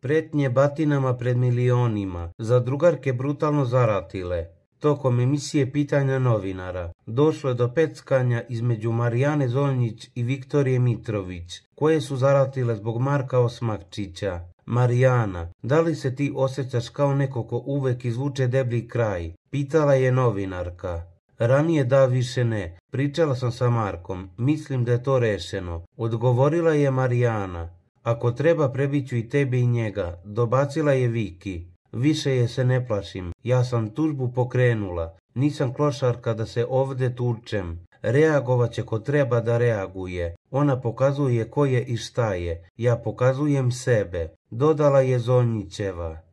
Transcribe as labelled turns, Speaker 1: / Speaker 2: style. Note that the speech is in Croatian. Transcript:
Speaker 1: Pretnje batinama pred milionima za drugarke brutalno zaratile. Tokom emisije pitanja novinara došlo je do peckanja između Marijane Zonić i Viktorije Mitrović, koje su zaratile zbog Marka Osmakčića. Marijana, da li se ti osjećaš kao neko ko uvek izvuče deblji kraj? Pitala je novinarka. Ranije da više ne, pričala sam sa Markom, mislim da je to rešeno. Odgovorila je Marijana. Ako treba prebiću i tebe i njega, dobacila je Viki. Više je se ne plašim, ja sam tužbu pokrenula, nisam klošarka da se ovde turčem. Reagovat će ko treba da reaguje. Ona pokazuje ko je i šta je, ja pokazujem sebe, dodala je Zonjićeva.